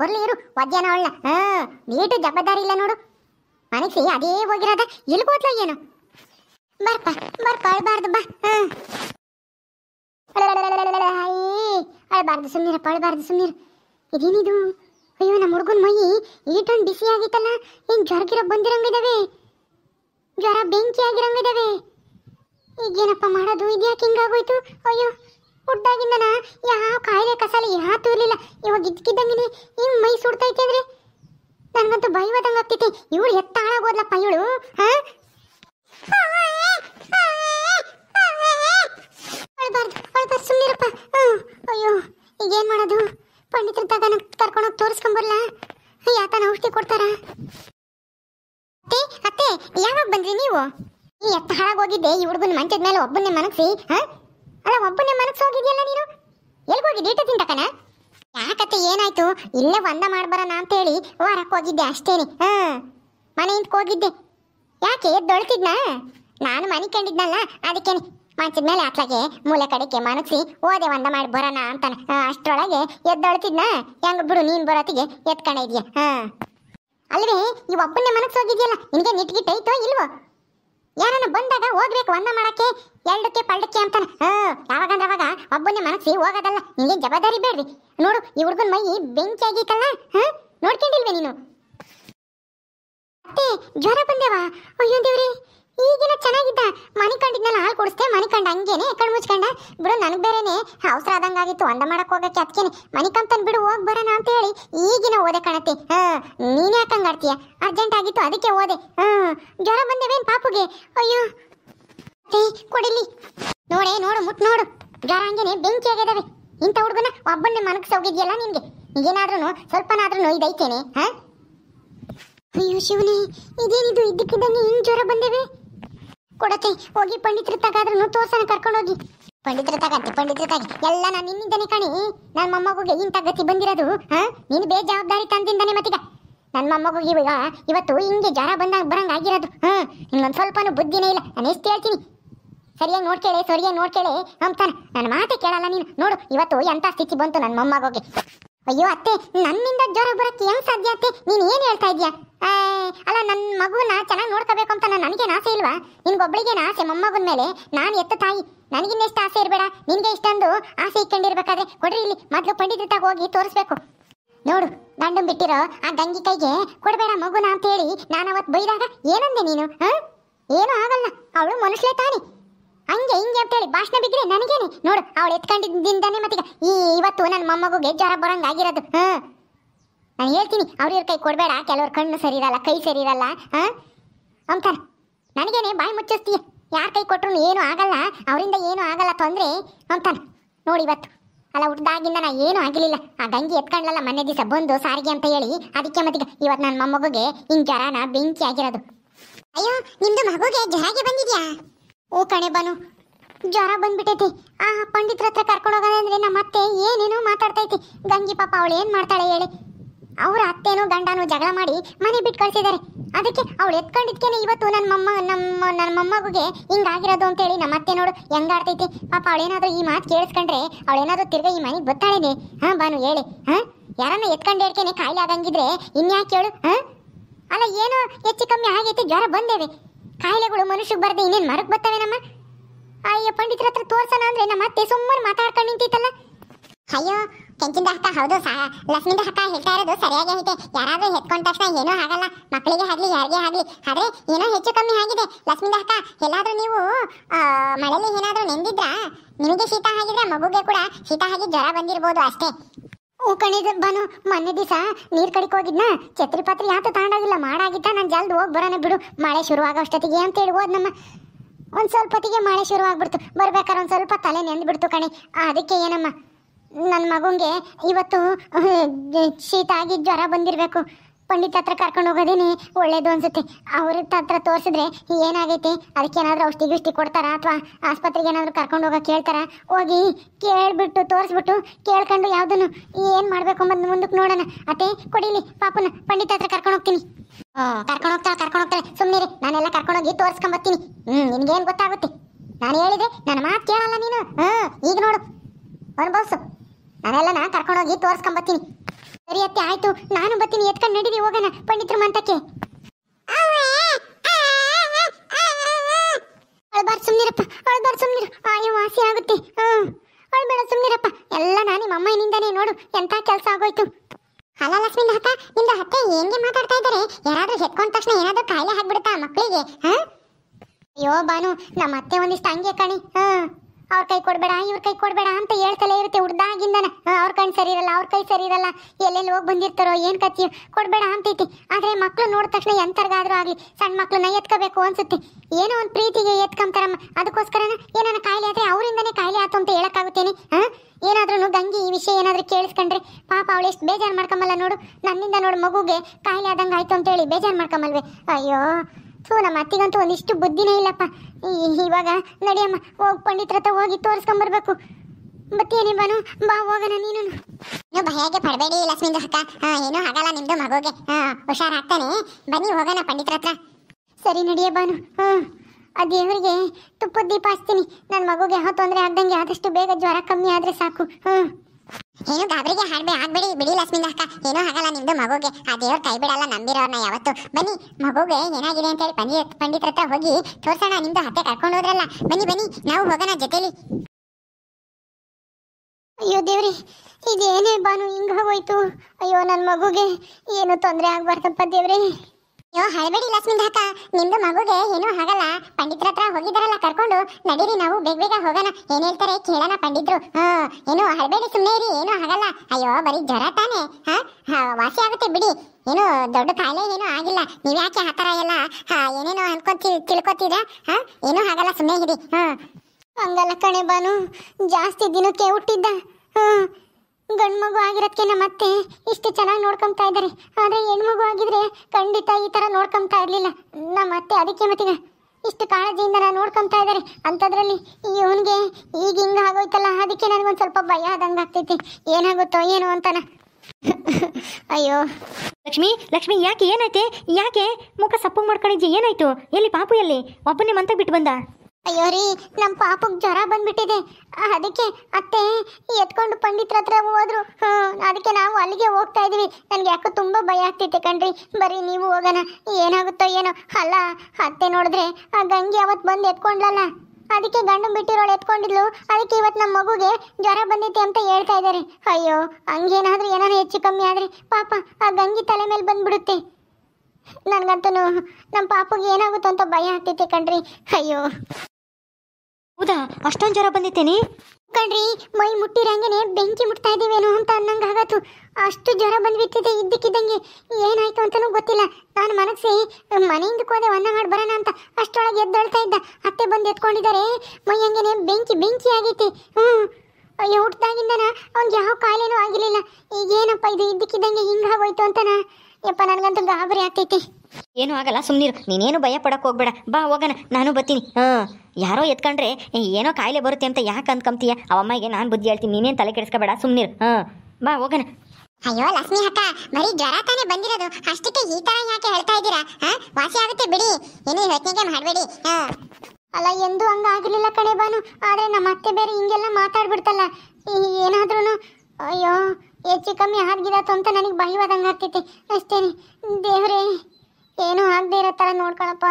ಬರ್ಲಿ ಇರು ವದ್ಯಾನ ಹಾ ನೀಟು ಜವಾಬ್ದಾರಿ ಇಲ್ಲ ನೋಡು ಮನಸ್ಸಿ ಅದೇ ಹೋಗಿರೋದ ಇಲ್ಲಿ ಹೋದ್ಲ ಏನು ಬರ್ಪ ಬರ್ಪ ಅಳ್ಬಾರ್ದು ಬಾ ಹಾ ಅಳ್ಬಾರ್ದು ಸುಮ್ಮನಿರಪ್ಪ ಅಳ್ಬಾರ್ದು ಸುಮ್ಮನಿರು ಇದೇನಿದು ಅಯ್ಯೋ ನಮ್ಮ ಹುಡುಗನ ಮೈ ಈಟೊಂದು ಬಿಸಿ ಆಗಿತ್ತಲ್ಲ ಏನು ಜ್ವರಗಿರೋ ಬಂದಿರಂಗಿದಾವೆ ಜ್ವರ ಬೆಂಕಿ ಆಗಿರಂಗಿದಾವೆ ಈಗೇನಪ್ಪ ಮಾಡೋದು ಇದ್ಯಾಕೆ ಹಿಂಗಾಗೋಯ್ತು ಅಯ್ಯೋ ಹುಟ್ಟಾಗಿಂದನ ಯಾವ ಕಾಯಿಲೆ ಕಸಾಲೆ ಯಾವ ತೂರ್ಲಿಲ್ಲ ಇವಾಗ ಇದ್ದಕ್ಕಿದ್ದಂಗೆ ಹಿಂಗ್ ಮೈ ಸುಡ್ತೈತೆ ಅಂದ್ರೆ ನನಗಂತೂ ಬೈವದಂಗ ಆಗ್ತೈತಿ ಇವಳು ಎತ್ತ ಹಾಳಾಗೋದ್ಲಪ್ಪ ಇವಳು ಹಾ ಸುಮ್ಮನಿರಪ್ಪ ಅಯ್ಯೋ ಈಗೇನ್ ಮಾಡೋದು ಪಂಡಿತರ ಕರ್ಕೊಂಡು ಕರ್ಕೊಂಡೋಗಿ ತೋರಿಸ್ಕೊಂಬರ್ಲ ಯಾತನ ಔಷಧಿ ಕೊಡ್ತಾರ ಅತ್ತೆ ಅತ್ತೆ ಯಾವಾಗ ಬಂದ್ರಿ ನೀವು ಈ ಎತ್ತ ಹಾಳಾಗೋಗಿದ್ದೆ ಈ ಹುಡುಗನ ಮಂಚದ ಮೇಲೆ ಒಬ್ಬನೇ ಮನಸ್ಸಿ ಹಾ ಅಲ್ಲ ಒಬ್ಬನೇ ಮನಸ್ಸು ಹೋಗಿದ್ಯಲ್ಲ ನೀನು ತಿಂತಕನ ಯಾಕತ್ತೆ ಏನಾಯ್ತು ಇಲ್ಲೇ ಒಂದ ಮಾಡ್ಬರೋಣ ಅಂತ ಹೇಳಿ ಹೊರಕ್ಕೆ ಹೋಗಿದ್ದೆ ಅಷ್ಟೇನೆ ಹಾ ಮನೆಯಿಂದ ಹೋಗಿದ್ದೆ ಯಾಕೆ ಎದ್ದೊಳ್ತಿದ್ನಾ ನಾನು ಮನೆ ಕಂಡಿದ್ನಲ್ಲ ಅದಕ್ಕೇನೆ ಮಂಚದ್ಮೇಲೆ ಆತ್ಲಾಗೆ ಮೂಲೆ ಕಡೆಗೆ ಮನಸ್ಸಿ ಓದೆ ಒಂದ ಮಾಡಿ ಬರೋಣ ಅಂತಾನೆ ಅಷ್ಟರೊಳಗೆ ಎದ್ದೊಳ್ತಿದ್ನ ಹೆಂಗ ಬಿಡು ನೀನ್ ಬರೋತಿಗೆ ಎತ್ಕೊಂಡಿದ್ಯಾ ಹಾ ಅಲ್ವೇ ಈ ಒಬ್ಬನೇ ಮನಸ್ಸು ಹೋಗಿದ್ಯಲ್ಲ ನಿನಗೆ ನಿಟ್ಗಿಟ್ಟೈತೋ ಇಲ್ವೋ ಯಾರನ್ನ ಬಂದಾಗ ಹೋಗ್ಬೇಕು ಒಂದ ಮಾಡಕ್ಕೆ ಎರಡಕ್ಕೆ ಪಲ್ಡಕ್ಕೆ ಅಂತಾನೆ ಯಾವಾಗ ಅಂದ್ರೆ ಅವಾಗ ಒಬ್ಬನೇ ಮನಸ್ಸಿ ಹೋಗೋದಲ್ಲ ನಿಂಗೆ ಜವಾಬ್ದಾರಿ ಬೇಡ್ರಿ ನೋಡು ಈ ಹುಡುಗನ ಮೈ ಬೆಂಕಿ ಆಗೈತಲ್ಲ ಹಾ ನೋಡ್ಕೊಂಡಿಲ್ವೇ ನೀನು ಅತ್ತೆ ಜ್ವರ ಬಂದೇವಾ ಅಯ್ಯೋ ದೇವ್ರಿ ಈಗಿನ ಚೆನ್ನಾಗಿದ್ದ ಮನಿ ಕಂಡಿದ್ನಲ್ಲ ಹಾಲು ಕುಡಿಸ್ದೆ ಮನಿ ಕಂಡ ಹಂಗೇನೆ ಕಣ್ ಮುಚ್ಕಂಡ ಬಿಡು ನನಗೆ ಬೇರೆನೆ ಅವಸರ ಆದಂಗಾಗಿತ್ತು ಅಂಡ ಮಾಡಕ್ ಹೋಗಕ್ಕೆ ಅದಕ್ಕೇನೆ ಮನಿ ಕಂತನ್ ಬಿಡು ಹೋಗಿ ಬರೋಣ ಅಂತ ಹೇಳಿ ಈಗಿನ ಓದೆ ಕಾಣತ್ತೆ ಹಾ ನೀನ್ ಯಾಕಂಗ್ ಆಡ್ತೀಯ ಅರ್ಜೆಂಟ್ ಆಗಿತ್ತು ಅದಕ್ಕೆ ಓದೆ ಹಾ ಜ್ವರ ಬಂದೇವೇನ್ ಪಾಪುಗೆ ಅಯ್ಯೋ ಕೊಡಿಲಿ ನೋಡೆ ನೋಡು ಮುಟ್ ನೋಡು ಜ್ವರ ಹಂಗೇನೆ ಬೆಂಕಿ ಆಗಿದಾವೆ ಇಂಥ ಹುಡುಗನ ಒಬ್ಬನೇ ಮನಕ್ಕೆ ಸೋಗಿದ್ಯಲ್ಲ ನಿನಗೆ ಏನಾದ್ರೂ ಸ್ವಲ್ಪನಾದ್ರೂ ಇದೈತೇನೆ ಹಾ ಅಯ್ಯೋ ಶಿವನೇ ಇದೇನಿದು ಇದ್ದಕ್ಕಿದ್ದಂಗೆ ಹಿಂಗ್ ಜ್ವರ ಬಂದೇವೆ ಕೊಡತೆ ಹೋಗಿ ಪಂಡಿತರ ತಗಾದ್ರೂ ತೋರ್ಸನ ಕರ್ಕೊಂಡೋಗಿ ಪಂಡಿತರ ತಗಂತೆ ಪಂಡಿತರ ತಗ ಎಲ್ಲ ನಾನು ನಿನ್ನಿಂದನೇ ಕಣಿ ನನ್ನ ಮೊಮ್ಮಗುಗೆ ಇಂಥ ಗತಿ ಬಂದಿರೋದು ಹಾ ನೀನು ಬೇಜವಾಬ್ದಾರಿ ತಂದಿಂದಾನೆ ಮತ್ತೀಗ ನನ್ನ ಮೊಮ್ಮಗು ಇವಾಗ ಇವತ್ತು ಹಿಂಗೆ ಜ್ವರ ಬಂದಾಗ ಬರಂಗ ಆಗಿರೋದು ಹಾ ನಿನ್ಗೊಂದು ಸ್ವಲ್ಪನೂ ಬುದ್ಧಿನೇ ಇಲ್ಲ ನಾನು ಎಷ್ಟು ಹೇಳ್ತೀನಿ ಸರಿಯಾಗಿ ನೋಡ್ಕೇಳೆ ಸರಿಯಾಗಿ ನೋಡ್ಕೇಳೆ ಅಂತಾನೆ ನನ್ನ ಮಾತೆ ಕೇಳಲ್ಲ ನೀನು ನೋಡು ಇವತ್ತು ಎಂಥ ಸ್ಥಿತಿ ಬಂತು ನನ್ನ ಮೊಮ್ಮಗೋಗೆ ಅಯ್ಯೋ ಅತ್ತೆ ನನ್ನಿಂದ ಜ್ವರ ಬರೋಕ್ಕೆ ಹೆಂಗೆ ಸಾಧ್ಯ ಅತ್ತೆ ನೀನು ಏನು ಹೇಳ್ತಾ ಇದೆಯಾ ಅಲ್ಲ ನನ್ನ ಮಗುನ ಚೆನ್ನಾಗಿ ನೋಡ್ಕೋಬೇಕು ಅಂತ ನನಗೇನು ಆಸೆ ಇಲ್ವಾ ನಿನ್ಗೊಬ್ಳಿಗೇನು ಆಸೆ ಮೊಮ್ಮಗನ ಮೇಲೆ ನಾನು ಎತ್ತ ತಾಯಿ ನನಗಿನ್ನೆಷ್ಟು ಆಸೆ ಇರಬೇಡ ನಿನಗೆ ಇಷ್ಟೊಂದು ಆಸೆ ಇಟ್ಕೊಂಡಿರ್ಬೇಕಾದ್ರೆ ಕೊಡ್ರಿ ಇಲ್ಲಿ ಮೊದಲು ಪಂಡಿತಾಗ ಹೋಗಿ ತೋರಿಸ್ಬೇಕು ನೋಡು ಗಂಡು ಬಿಟ್ಟಿರೋ ಆ ಗಂಗಿ ಕೈಗೆ ಕೊಡಬೇಡ ಮಗುನ ಅಂತೇಳಿ ನಾನು ಅವತ್ತು ಬೈದಾಗ ಏನಂದೆ ನೀನು ಹಾಂ ಏನೂ ಆಗಲ್ಲ ಅವಳು ಮನುಷ್ಯಲೇ ತಾನೆ ಹಂಗೆ ಹಿಂಗೆ ಅಂತೇಳಿ ಭಾಷಣ ಬಿದ್ದರೆ ನನಗೇನೆ ನೋಡು ಅವಳು ಎತ್ಕೊಂಡಿದ್ದಾನೆ ಮತ್ತೀಗ ಈ ಇವತ್ತು ನನ್ನ ಮೊಮ್ಮಗು ಗೆಜ್ಜಾರ ಬರೋಂಗಾಗಿರೋದು ಹಾಂ ನಾನು ಹೇಳ್ತೀನಿ ಅವ್ರ ಕೈ ಕೊಡಬೇಡ ಕೆಲವ್ರ ಕಣ್ಣು ಸರಿ ಇರಲ್ಲ ಕೈ ಸರಿ ಇರಲ್ಲ ಹಾಂ ನನಗೇನೆ ಬಾಯಿ ಮುಚ್ಚಿಸ್ತೀಯ ಯಾರ ಕೈ ಕೊಟ್ಟರು ಏನೂ ಆಗಲ್ಲ ಅವರಿಂದ ಏನೂ ಆಗಲ್ಲ ತೊಂದರೆ ಅಂತಾನೆ ನೋಡಿ ಇವತ್ತು ಅಲ್ಲ ಹುಡ್ದಾಗಿಂದ ನಾ ಏನೂ ಆಗಿರಲಿಲ್ಲ ಆ ಗಂಗಿ ಎತ್ಕೊಂಡಲ್ಲ ಮನೆ ದಿವಸ ಬಂದು ಸಾರಿಗೆ ಅಂತ ಹೇಳಿ ಅದಕ್ಕೆ ಮತ್ತೀಗ ಇವತ್ತು ನನ್ನ ಮೊಮ್ಮಗುಗೆ ಹಿಂಗೆ ಜ್ವರನ ಬೆಂಕಿ ಆಗಿರೋದು ಅಯ್ಯೋ ನಿಮ್ದು ಮಗುಗೆ ಜ್ವರಗೆ ಬಂದಿದ್ಯಾ ಓ ಕಣೆ ಬನು ಜ್ವರ ಬಂದ್ಬಿಟ್ಟೈತಿ ಆ ಪಂಡಿತರ ಹತ್ರ ಕರ್ಕೊಂಡು ಹೋಗೋದಂದ್ರೆ ನಮ್ಮ ಅತ್ತೆ ಏನೇನೋ ಮಾತಾಡ್ತೈತಿ ಗಂಜಿ ಪಾಪ ಅವಳು ಏನು ಮಾಡ್ತಾಳೆ ಹೇಳಿ ಅವ್ರ ಅತ್ತೆನೋ ಗಂಡನೋ ಜಗಳ ಮಾಡಿ ಮನೆ ಬಿಟ್ಟು ಕಳ್ಸಿದ್ದಾರೆ ಅದಕ್ಕೆ ಅವಳು ಎತ್ಕೊಂಡಿದ್ಕೇನೆ ಇವತ್ತು ನನ್ನ ಮಮ್ಮ ನಮ್ಮ ನನ್ನ ಮೊಮ್ಮಗುಗೆ ಹಿಂಗಾಗಿರೋದು ಅಂತೇಳಿ ನಮ್ಮ ಅತ್ತೆ ನೋಡು ಹೆಂಗಾಡ್ತೈತಿ ಪಾಪ ಅವಳೇನಾದ್ರೂ ಈ ಮಾತು ಕೇಳಿಸ್ಕೊಂಡ್ರೆ ಅವಳೇನಾದ್ರೂ ತಿರ್ಗಾ ಈ ಮನೆಗೆ ಬತ್ತಾಳೇನೆ ಹಾಂ ಬಾನು ಹೇಳಿ ಹಾಂ ಯಾರನ್ನ ಎತ್ಕೊಂಡು ಹೇಳ್ಕೇನೆ ಕಾಯಿಲೆ ಆಗಂಗಿದ್ರೆ ಇನ್ಯಾಕೆ ಹೇಳು ಹಾಂ ಅಲ್ಲ ಏನೋ ಹೆಚ್ಚು ಕಮ್ಮಿ ಆಗೈತೆ ಜ್ವರ ಬಂದೇವೆ ಕಾಯಿಲೆಗಳು ಮನುಷ್ಯಗೆ ಬರದೆ ಇನ್ನೇನು ಮರಕ್ಕೆ ಬರ್ತವೆ ನಮ್ಮ ಅಯ್ಯ ಪಂಡಿತರ ಹತ್ರ ತೋರ್ಸೋಣ ಅಂದ್ರೆ ನಮ್ಮ ಅತ್ತೆ ಸುಮ್ಮನೆ ಮಾತಾಡ್ಕೊಂಡು ನಿಂತಿತ್ತಲ್ಲ ಅಯ್ಯೋ ಕೆಂಚಿಂದ ಅಕ್ಕ ಹೌದು ಸಹ ಲಕ್ಷ್ಮಿಂದ ಅಕ್ಕ ಹೇಳ್ತಾ ಇರೋದು ಸರಿಯಾಗಿ ಐತೆ ಯಾರಾದ್ರೂ ಹೆತ್ಕೊಂಡ ತಕ್ಷಣ ಏನೂ ಆಗಲ್ಲ ಮಕ್ಕಳಿಗೆ ಆಗ್ಲಿ ಯಾರಿಗೆ ಆಗ್ಲಿ ಆದ್ರೆ ಏನೋ ಹೆಚ್ಚು ಕಮ್ಮಿ ಆಗಿದೆ ಲಕ್ಷ್ಮಿಂದ ಅಕ್ಕ ಎಲ್ಲಾದ್ರೂ ನೀವು ಮಳೆಯಲ್ಲಿ ಏನಾದ್ರೂ ನೆಂದಿದ್ರಾ ನಿಮಗೆ ಶೀತ ಆಗಿದ್ರೆ ಮಗುಗೆ ಕೂಡ ಶೀತ ಆಗಿ ಜ್ವರ ಬಂದಿರ್ಬೋದು ಅಷ್ಟೇ ಓ ಕಣಿ ಬಾನು ಮೊನ್ನೆ ದಿವಸ ನೀರು ಕಡಿಕ್ ಹೋಗಿದ್ನ ಛತ್ರಿ ಪತ್ರಿ ಯಾತು ತಗೊಂಡೋಗಿಲ್ಲ ಮಾಡಾಗಿದ್ದ ನಾನು ಜಲ್ದಿ ಹೋಗಿ ಬರೋಣ ಬಿಡು ಮಳೆ ಶುರುವಾಗೋಷ್ಟೊತ್ತಿಗೆ ಅಷ್ಟೊತ್ತಿಗೆ ಅಂತ ಹೇಳ್ಬೋದು ನಮ್ಮ ಒಂದು ಹೊತ್ತಿಗೆ ಮಳೆ ಶುರುವಾಗ್ಬಿಡ್ತು ಬರ್ಬೇಕಾದ್ರೆ ಒಂದು ಸ್ವಲ್ಪ ತಲೆ ನೆಂದ್ಬಿಡ್ತು ಕಣಿ ಅದಕ್ಕೆ ಏನಮ್ಮ ನನ್ನ ಮಗುಂಗೆ ಇವತ್ತು ಶೀತ ಆಗಿ ಜ್ವರ ಬಂದಿರಬೇಕು ಪಂಡಿತ ಹತ್ರ ಕರ್ಕೊಂಡು ಹೋಗೋದೇನೆ ಒಳ್ಳೇದು ಅನ್ಸುತ್ತೆ ಅವ್ರ ಹತ್ರ ತೋರಿಸಿದ್ರೆ ಏನಾಗೈತಿ ಅದಕ್ಕೇನಾದರೂ ಔಷಧಿ ಗಿಷ್ಟಿ ಕೊಡ್ತಾರ ಅಥವಾ ಆಸ್ಪತ್ರೆಗೆ ಏನಾದ್ರು ಕರ್ಕೊಂಡು ಹೋಗೋಕೆ ಕೇಳ್ತಾರ ಹೋಗಿ ಕೇಳಿಬಿಟ್ಟು ತೋರಿಸ್ಬಿಟ್ಟು ಕೇಳ್ಕೊಂಡು ಯಾವುದನ್ನು ಏನು ಮಾಡಬೇಕು ಅನ್ನೋದು ಮುಂದಕ್ಕೆ ನೋಡೋಣ ಅತ್ತೆ ಕೊಡಿಲಿ ಪಾಪನ ಪಂಡಿತ ಹತ್ರ ಕರ್ಕೊಂಡು ಹೋಗ್ತೀನಿ ಕರ್ಕೊಂಡು ಹೋಗ್ತಾಳೆ ಕರ್ಕೊಂಡು ಹೋಗ್ತಾಳೆ ಸುಮ್ಮನೆ ರೀ ನಾನೆಲ್ಲ ಕರ್ಕೊಂಡೋಗಿ ಹ್ಮ್ ಹ್ಞೂ ನಿನಗೇನು ಗೊತ್ತಾಗುತ್ತೆ ನಾನು ಹೇಳಿದೆ ನನ್ನ ಮಾತು ಕೇಳಲ್ಲ ನೀನು ಹ್ಮ್ ಈಗ ನೋಡು ಅನುಭವಿಸು ಅವೆಲ್ಲ ನಾ ಕರ್ಕೊಂಡು ಕರ್ಕೊಂಡೋಗಿ ತೋರಿಸ್ಕೊಂಬತ್ತೀನಿ ಸರಿ ಅತ್ತೆ ಆಯ್ತು ನಾನು ಬತ್ತೀನಿ ಎತ್ಕೊಂಡು ನಡೀರಿ ಹೋಗನ ಪಂಡಿತ್ರ ಮಂತಕ್ಕೆ ಅಳ್ಬಾರ್ ಸುಮ್ನಿರಪ್ಪ ಅಳ್ಬಾರ್ ಸುಮ್ನಿರು ಆಯೋ ವಾಸಿ ಆಗುತ್ತೆ ಅಳ್ಬೇಡ ಸುಮ್ನಿರಪ್ಪ ಎಲ್ಲ ನಾ ನಿಮ್ಮ ಅಮ್ಮನಿಂದನೇ ನೋಡು ಎಂತ ಕೆಲಸ ಆಗೋಯ್ತು ಅಲ್ಲ ಲಕ್ಷ್ಮೀಂದ ಅಕ್ಕ ನಿಮ್ದು ಅತ್ತೆ ಹೆಂಗೆ ಮಾತಾಡ್ತಾ ಇದ್ದಾರೆ ಯಾರಾದ್ರೂ ಹೆತ್ಕೊಂಡ ತಕ್ಷಣ ಏನಾದ್ರೂ ಕಾಯಿಲೆ ಹಾಕ್ಬಿಡುತ್ತಾ ಮಕ್ಕಳಿಗೆ ಹಾ ಅಯ್ಯೋ ಬಾನು ನಮ್ಮ ಅತ್ತೆ ಒಂದಿಷ್ಟು ಹಂಗೆ ಕಣಿ ಹ ಅವ್ರ ಕೈ ಕೊಡ್ಬೇಡ ಇವ್ರ ಕೈ ಕೊಡ್ಬೇಡ ಅಂತ ಹೇಳ್ತಲೇ ಇರುತ್ತೆ ಹುಡ್ದಾಗಿಂದನ ಅವ್ರ ಕಣ್ ಸರಿ ಇರಲ್ಲ ಅವ್ರ ಕೈ ಸರಿ ಇರಲ್ಲ ಎಲ್ಲೆಲ್ಲಿ ಹೋಗಿ ಬಂದಿರ್ತಾರೋ ಏನ್ ಕತ್ತಿ ಕೊಡ್ಬೇಡ ಅಂತೈತಿ ಆದ್ರೆ ಮಕ್ಳು ನೋಡಿದ ತಕ್ಷಣ ಎಂತರ್ಗಾದ್ರೂ ಆಗಲಿ ಸಣ್ಣ ಮಕ್ಕಳನ್ನ ಎತ್ಕೋಬೇಕು ಅನ್ಸುತ್ತೆ ಏನೋ ಒಂದ್ ಪ್ರೀತಿಗೆ ಎತ್ಕೊಂತಾರಮ್ಮ ಅದಕ್ಕೋಸ್ಕರನ ಏನಾನ ಕಾಯಿಲೆ ಆದ್ರೆ ಅವರಿಂದನೇ ಕಾಯಿಲೆ ಆಯ್ತು ಅಂತ ಹೇಳೋಕ್ಕಾಗುತ್ತೇನೆ ಹಾಂ ಏನಾದ್ರೂ ಗಂಗಿ ಈ ವಿಷಯ ಏನಾದರೂ ಕೇಳಿಸ್ಕೊಂಡ್ರೆ ಪಾಪ ಅವಳು ಎಷ್ಟು ಬೇಜಾರು ಮಾಡ್ಕೊಂಬಲ್ಲ ನೋಡು ನನ್ನಿಂದ ನೋಡು ಮಗುಗೆ ಕಾಯಿಲೆ ಆಯ್ತು ಅಂತ ಹೇಳಿ ಬೇಜಾರ್ ಮಾಡ್ಕೊಂಬಲ್ವೇ ಅಯ್ಯೋ ಥೂ ನಮ್ಮ ಅತ್ತಿಗಂತೂ ಒಂದಿಷ್ಟು ಬುದ್ಧಿನೇ ಇಲ್ಲಪ್ಪ ಇವಾಗ ನಡಿಯಮ್ಮ ಹೋಗಿ ಪಂಡಿತ್ರ ಹೋಗಿ ತೋರಿಸ್ಕೊಂಬರ್ಬೇಕು ಬತ್ತೇನೆ ಬಾನು ಬಾ ಹೋಗೋಣ ನೀನು ನೀವು ಭಯಗೆ ಪಡಬೇಡಿ ಲಕ್ಷ್ಮೀಂದ್ರ ಅಕ್ಕ ಏನೂ ಆಗಲ್ಲ ನಿಮ್ದು ಮಗುಗೆ ಹುಷಾರಾಗ್ತಾನೆ ಬನ್ನಿ ಹೋಗೋಣ ಪಂಡಿತ್ರ ಸರಿ ನಡಿಯ ಬಾನು ಆ ದೇವರಿಗೆ ತುಪ್ಪದ ದೀಪ ಹಚ್ತೀನಿ ನನ್ನ ಮಗುಗೆ ಯಾವ ತೊಂದರೆ ಆಗ್ದಂಗೆ ಆದಷ್ಟು ಬೇಗ ಜ್ವರ ಕಮ್ಮಿ ಆದರೆ ಸಾಕು ಹ್ಞೂ ಏನು ಗಾಬರಿಗೆ ಹಾಡ್ಬೇ ಆಗ್ಬೇಡಿ ಬಿಡಿ ಲಕ್ಷ್ಮಿ ಅಕ್ಕ ಏನೋ ಆಗಲ್ಲ ನಿಮ್ದು ಮಗುಗೆ ಆ ದೇವ್ರ ಕೈ ಬಿಡಲ್ಲ ನಂಬಿರೋರ್ನ ಯಾವತ್ತು ಬನ್ನಿ ಮಗುಗೆ ಏನಾಗಿದೆ ಅಂತೇಳಿ ಪಂಡಿತ್ ಪಂಡಿತರ ಹತ್ರ ಹೋಗಿ ತೋರ್ಸೋಣ ನಿಮ್ದು ಹತ್ತೆ ಕರ್ಕೊಂಡು ಹೋದ್ರಲ್ಲ ಬನ್ನಿ ಬನ್ನಿ ನಾವು ಹೋಗೋಣ ಜೊತೆಲಿ ಅಯ್ಯೋ ದೇವ್ರಿ ಇದೇನೇ ಬಾನು ಹೋಗೋಯ್ತು ಅಯ್ಯೋ ನನ್ನ ಮಗುಗೆ ಏನು ತೊಂದರೆ ಆಗ್ಬಾರ್ದಪ್ಪ ದೇವ್ರಿ ಅಯ್ಯೋ ಹಳಬೇಡಿ ಲಕ್ಷ್ಮಿ ಧಾಕ ನಿಮ್ದು ಮಗುಗೆ ಏನೂ ಆಗಲ್ಲ ಪಂಡಿತರ ಹತ್ರ ಹೋಗಿದಾರಲ್ಲ ಕರ್ಕೊಂಡು ನಡೀರಿ ನಾವು ಬೇಗ ಬೇಗ ಹೋಗೋಣ ಏನ್ ಹೇಳ್ತಾರೆ ಕೇಳೋಣ ಪಂಡಿತ್ರು ಏನು ಹಳಬೇಡಿ ಸುಮ್ಮನೆ ಇರಿ ಏನೂ ಆಗಲ್ಲ ಅಯ್ಯೋ ಬರೀ ಜ್ವರ ತಾನೆ ಹಾ ವಾಸಿ ಆಗುತ್ತೆ ಬಿಡಿ ಏನು ದೊಡ್ಡ ಕಾಯಿಲೆ ಏನು ಆಗಿಲ್ಲ ನೀವು ಆ ಥರ ಎಲ್ಲ ಏನೇನೋ ಅನ್ಕೊಂತಿ ತಿಳ್ಕೊತೀರಾ ಹಾ ಏನೂ ಆಗಲ್ಲ ಸುಮ್ಮನೆ ಇರಿ ಹಾ ಹಂಗಲ್ಲ ಕಣೆ ಬಾನು ಜಾಸ್ತಿ ದಿನಕ್ಕೆ ಹುಟ್ಟಿದ್ದ ಹಾ ಗಂಡು ಮಗು ಆಗಿರೋದಕ್ಕೆ ನಮ್ಮ ಅತ್ತೆ ಇಷ್ಟು ಚೆನ್ನಾಗಿ ನೋಡ್ಕೊತಾ ಇದ್ದಾರೆ ಆದರೆ ಹೆಣ್ಮಗು ಆಗಿದ್ರೆ ಖಂಡಿತ ಈ ಥರ ನೋಡ್ಕೊತಾ ಇರಲಿಲ್ಲ ನಮ್ಮ ಅತ್ತೆ ಅದಕ್ಕೆ ಮತ್ತೀಗ ಇಷ್ಟು ಕಾಳಜಿಯಿಂದ ನಾನು ನೋಡ್ಕೊಂತಾ ಇದ್ದಾರೆ ಅಂಥದ್ರಲ್ಲಿ ಅವನಿಗೆ ಈಗ ಹಿಂಗೆ ಆಗೋಯ್ತಲ್ಲ ಅದಕ್ಕೆ ನನಗೊಂದು ಸ್ವಲ್ಪ ಭಯ ಆದಂಗೆ ಆಗ್ತೈತಿ ಏನಾಗುತ್ತೋ ಏನೋ ಅಂತಾನ ಅಯ್ಯೋ ಲಕ್ಷ್ಮಿ ಲಕ್ಷ್ಮಿ ಯಾಕೆ ಏನೈತೆ ಯಾಕೆ ಮುಖ ಸಪ್ಪು ಮಾಡ್ಕೊಂಡಿದ್ಯಾ ಏನಾಯ್ತು ಎಲ್ಲಿ ಪಾಪು ಎಲ್ಲಿ ಒಬ್ಬನೇ ಮಂತ ಬಿಟ್ಟು ಬಂದ ಅಯ್ಯೋ ರೀ ನಮ್ಮ ಪಾಪಕ್ಕೆ ಜ್ವರ ಬಂದ್ಬಿಟ್ಟಿದೆ ಅದಕ್ಕೆ ಅತ್ತೆ ಎತ್ಕೊಂಡು ಪಂಡಿತರ ಹತ್ರ ಹೋದ್ರು ಅದಕ್ಕೆ ನಾವು ಅಲ್ಲಿಗೆ ಹೋಗ್ತಾ ಇದೀವಿ ನನಗೆ ಯಾಕೋ ತುಂಬ ಭಯ ಆಗ್ತೈತೆ ಕಣ್ರಿ ಬರೀ ನೀವು ಹೋಗೋಣ ಏನಾಗುತ್ತೋ ಏನೋ ಅಲ್ಲ ಅತ್ತೆ ನೋಡಿದ್ರೆ ಆ ಗಂಗೆ ಅವತ್ತು ಬಂದು ಎತ್ಕೊಂಡ್ಲಲ್ಲ ಅದಕ್ಕೆ ಗಂಡು ಬಿಟ್ಟಿರೋಳು ಎತ್ಕೊಂಡಿದ್ಲು ಅದಕ್ಕೆ ಇವತ್ತು ನಮ್ಮ ಮಗುಗೆ ಜ್ವರ ಬಂದಿತಿ ಅಂತ ಹೇಳ್ತಾ ಇದ್ದಾರೆ ಅಯ್ಯೋ ಹಂಗೇನಾದ್ರೂ ಏನಾದ್ರು ಹೆಚ್ಚು ಕಮ್ಮಿ ಆದ್ರೆ ಪಾಪ ಆ ಗಂಗೆ ತಲೆ ಮೇಲೆ ಬಂದ್ಬಿಡುತ್ತೆ ನನಗಂತೂ ನಮ್ಮ ಪಾಪಗೆ ಏನಾಗುತ್ತೋ ಅಂತ ಭಯ ಆಗ್ತೈತೆ ಕಣ್ರಿ ಅಯ್ಯೋ ಹೌದಾ ಅಷ್ಟೊಂದು ಜ್ವರ ಬಂದಿತ್ತೇನೆ ಕಣ್ರಿ ಮೈ ಮುಟ್ಟಿರಂಗೆನೆ ಬೆಂಕಿ ಮುಟ್ತಾ ಇದ್ದೀವೇನೋ ಅಂತ ಅನ್ನಂಗ ಆಗತ್ತು ಅಷ್ಟು ಜ್ವರ ಬಂದ್ಬಿಟ್ಟಿದೆ ಇದ್ದಕ್ಕಿದ್ದಂಗೆ ಏನಾಯ್ತು ಅಂತಲೂ ಗೊತ್ತಿಲ್ಲ ನಾನು ಮನಸ್ಸಿ ಮನೆಯಿಂದ ಕೋದೆ ಒನ್ನ ಮಾಡಿ ಬರೋಣ ಅಂತ ಅಷ್ಟೊಳಗೆ ಎದ್ದೊಳ್ತಾ ಇದ್ದ ಅತ್ತೆ ಬಂದು ಎತ್ಕೊಂಡಿದ್ದಾರೆ ಮೈ ಹಂಗೇನೆ ಬೆಂಕಿ ಬೆಂಕಿ ಆಗೈತಿ ಹ್ಞೂ ಅಯ್ಯೋ ಹುಟ್ಟಿದಾಗಿಂದನ ಅವ್ನಿಗೆ ಯಾವ ಕಾಯಿಲೆನೂ ಆಗಿರಲಿಲ್ಲ ಈಗೇನಪ್ಪ ಇದು ಇದ್ದಕ್ಕಿದ್ದಂಗೆ ಹಿಂಗ್ ಆಗೋಯ್ತು ಅಂತನ ಯಪ್ಪ ನನಗಂತೂ ಗಾಬರಿ ಆಗ್ತೈತಿ ಏನೂ ಆಗಲ್ಲ ಸುಮ್ಮನಿರು ನೀನೇನು ಭಯ ಪಡಕ್ಕೆ ಹೋಗ್ಬೇಡ ಬಾ ಹೋಗೋಣ ನಾನು ಬರ್ತೀನಿ ಹಾಂ ಯಾರೋ ಎತ್ಕೊಂಡ್ರೆ ಏನೋ ಕಾಯಿಲೆ ಬರುತ್ತೆ ಅಂತ ಯಾಕೆ ಅಂದ್ಕೊಂತೀಯ ಅವಮ್ಮಗೆ ನಾನು ಬುದ್ಧಿ ಹೇಳ್ತೀನಿ ನೀನೇನು ತಲೆ ಕೆಡಿಸ್ಕೋಬೇಡ ಸುಮ್ಮನಿರು ಹಾಂ ಬಾ ಹೋಗೋಣ ಅಯ್ಯೋ ಲಕ್ಷ್ಮಿ ಅಕ್ಕ ಬರೀ ಜ್ವರ ತಾನೇ ಬಂದಿರೋದು ಅಷ್ಟಕ್ಕೆ ಈ ತರ ಯಾಕೆ ಹೇಳ್ತಾ ಇದ್ದೀರಾ ಹಾ ವಾಸಿ ಆಗುತ್ತೆ ಬಿಡಿ ಏನು ಯೋಚನೆಗೆ ಮಾಡಬೇಡಿ ಅಲ್ಲ ಎಂದು ಹಂಗ ಆಗಿರ್ಲಿಲ್ಲ ಕಣೆ ಬಾನು ಆದ್ರೆ ನಮ್ಮ ಅತ್ತೆ ಬೇರೆ ಹಿಂಗೆಲ್ಲ ಮಾತಾಡ್ಬಿಡ್ತಲ್ಲ ಏನಾದ್ರೂ ಅಯ್ಯೋ ಹೆಚ್ಚು ಕಮ್ಮಿ ಆಗಿರತ್ತೋ ಅಂತ ನನಗೆ ಭಯವಾದಂಗೆ ಆಗ್ತೈತೆ ಅಷ್ಟೇನೆ ದೇವರೇ ಏನು ಆಗದೆ ಇರೋ ತರ ನೋಡ್ಕೊಳಪ್ಪ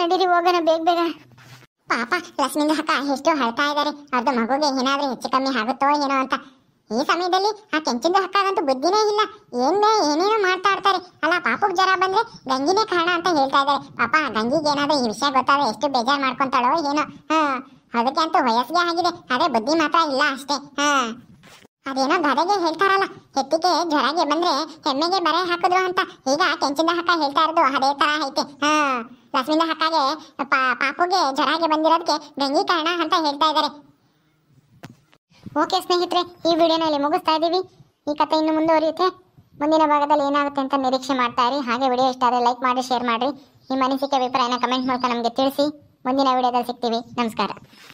ನಡೀರಿ ಹೋಗೋಣ ಬೇಗ ಬೇಗ ಪಾಪ ಲಕ್ಷ್ಮಿಂಗ ಅಕ್ಕ ಎಷ್ಟು ಹೇಳ್ತಾ ಇದ್ದಾರೆ ಅವ್ರದ್ದು ಮಗುಗೆ ಏನಾದ್ರೂ ಹೆಚ್ಚು ಕಮ್ಮಿ ಆಗುತ್ತೋ ಏನೋ ಅಂತ ಈ ಸಮಯದಲ್ಲಿ ಆ ಕೆಂಚಿಂದ ಹಕ್ಕಾಗಂತೂ ಬುದ್ಧಿನೇ ಇಲ್ಲ ಏನೇ ಏನೇನೋ ಮಾಡ್ತಾ ಇರ್ತಾರೆ ಅಲ್ಲ ಪಾಪಕ್ ಜ್ವರ ಬಂದ್ರೆ ಗಂಗಿನೇ ಕಾರಣ ಅಂತ ಹೇಳ್ತಾ ಇದ್ದಾರೆ ಪಾಪ ಗಂಗಿಗೆ ಏನಾದ್ರೂ ಈ ವಿಷಯ ಗೊತ್ತಾದ್ರೆ ಎಷ್ಟು ಬೇಜಾರು ಮಾಡ್ಕೊಂತಾಳೋ ಏನೋ ಹಾ ಅದಕ್ಕೆ ಅಂತೂ ವಯಸ್ಸಿಗೆ ಆಗಿದೆ ಅದೇ ಬುದ್ಧಿ ಮಾತ್ರ ಇಲ್ಲ ಅಷ್ಟೇ ಹಾ ಅದೇನೋ ಗಾದೆಗೆ ಹೇಳ್ತಾರಲ್ಲ ಹೆತ್ತಿಗೆ ಜ್ವರಗೆ ಬಂದ್ರೆ ಹೆಮ್ಮೆಗೆ ಬರೆ ಹಾಕಿದ್ರು ಅಂತ ಈಗ ಕೆಂಚಿಂದ ಹಕ್ಕ ಹೇಳ್ತಾ ಇರೋದು ಅದೇ ತರ ಐತೆ ಹಾ ಲಕ್ಷ್ಮಿನ ಹಕ್ಕಗೆ ಪಾಪುಗೆ ಜ್ವರಗೆ ಬಂದಿರೋದಕ್ಕೆ ಡೆಂಗಿ ಕಾರಣ ಅಂತ ಹೇಳ್ತಾ ಇದ್ದಾರೆ ಓಕೆ ಸ್ನೇಹಿತರೆ ಈ ವಿಡಿಯೋನಲ್ಲಿ ಮುಗಿಸ್ತಾ ಇದ್ದೀವಿ ಈ ಕಥೆ ಇನ್ನು ಮುಂದುವರಿಯುತ್ತೆ ಮುಂದಿನ ಭಾಗದಲ್ಲಿ ಏನಾಗುತ್ತೆ ಅಂತ ನಿರೀಕ್ಷೆ ಮಾಡ್ತಾ ಇರಿ ಹಾಗೆ ವಿಡಿಯೋ ಇಷ್ಟ ಆದರೆ ಲೈಕ್ ಮಾಡಿ ಶೇರ್ ಮಾಡಿರಿ ನಿಮ್ಮ ಅನಿಸಿಕೆ ಅಭಿಪ್ರಾಯನ ಕಮೆಂಟ್ ಮೂಲಕ ನಮಗೆ ತಿಳಿಸಿ ಮುಂದಿನ ವಿಡಿಯೋದಲ್ಲಿ ಸಿಗ್ತೀವಿ ನಮಸ್ಕಾರ